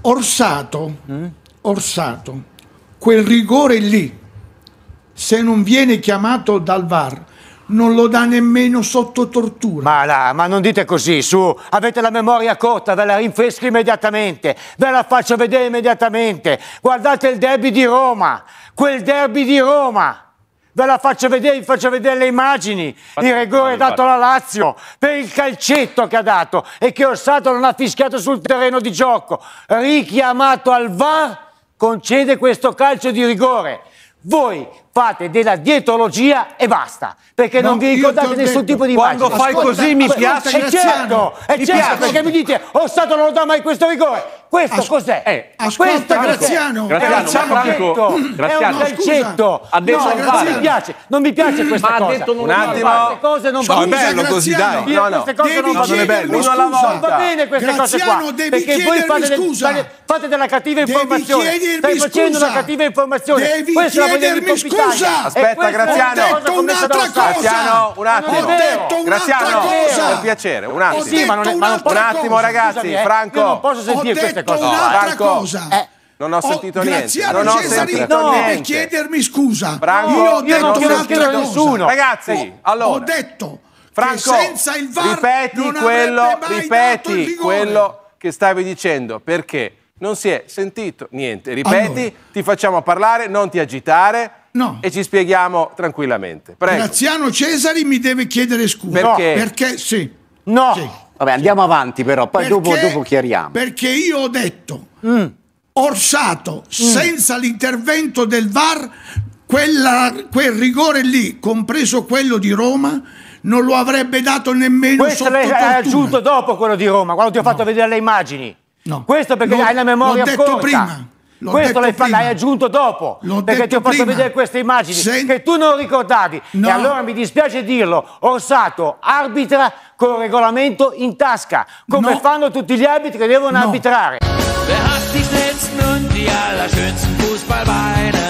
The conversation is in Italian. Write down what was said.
Orsato, mm? orsato, quel rigore lì, se non viene chiamato dal VAR, non lo dà nemmeno sotto tortura. Ma, là, ma non dite così, su, avete la memoria corta, ve la rinfresco immediatamente, ve la faccio vedere immediatamente. Guardate il derby di Roma, quel derby di Roma Ve la faccio vedere, vi faccio vedere le immagini. Fatti, il rigore dato alla Lazio per il calcetto che ha dato e che Orsato non ha fischiato sul terreno di gioco. Richiamato al VAR, concede questo calcio di rigore. Voi fate della dietologia e basta, perché no, non vi ricordate nessun detto. tipo di immagine. Quando fai Ascolta, così mi piace. È certo, è certo, perché mi dite, Orsato non lo dà mai questo rigore. Questo As cos'è? Eh, Ascolta, Graziano. Graziano, Graziano, Franco, Graziano. è un calcetto. Ha detto no, non mi piace, non mi piace mm. questa Ma cosa. Ha detto non un attimo. Queste cose non vanno. No, è bello così, dai. No, no. non è bello. Non va bene queste Graziano, cose qua. Devi perché voi fate, fate della cattiva informazione. Devi Stai facendo scusa. una cattiva informazione. Devi Questo chiedermi scusa. Aspetta, Graziano. Ho detto un'altra cosa. Graziano, un attimo. Ho detto un'altra cosa. Per piacere, un attimo. Eh. Un attimo, ragazzi, Franco. Io non posso sentire queste cosa cose. Un'altra Franco, cosa. Eh, non ho oh, sentito oh, niente. Non ho sentito no, niente. deve chiedermi scusa. Franco, io ho detto io un'altra cosa. Ragazzi, ho, allora. Ho detto Franco, senza il VAR ripeti non quello, ripeti quello che stavi dicendo, perché non si è sentito niente. Ripeti, allora. ti facciamo parlare, non ti agitare. No. E ci spieghiamo tranquillamente. Prego. Graziano Cesari mi deve chiedere scusa. Perché? Perché sì. No. Sì. Vabbè, andiamo avanti però, poi perché, dopo, dopo, chiariamo. Perché io ho detto, mm. Orsato, mm. senza l'intervento del VAR, quella, quel rigore lì, compreso quello di Roma, non lo avrebbe dato nemmeno Questo sotto l'hai aggiunto dopo quello di Roma, quando ti ho fatto no. vedere le immagini. No. Questo perché lo, hai la memoria l'ho detto corta. prima. L'ho questo l'hai, l'hai, aggiunto dopo, l'ho perché ti ho fatto prima. vedere queste immagini Sen... che tu non ricordavi. No. E allora mi dispiace dirlo, Orsato arbitra col regolamento in tasca, come no. fanno tutti gli arbitri che devono no. arbitrare. Wer hat die schnellsten und die allerschönsten Fußballbeine?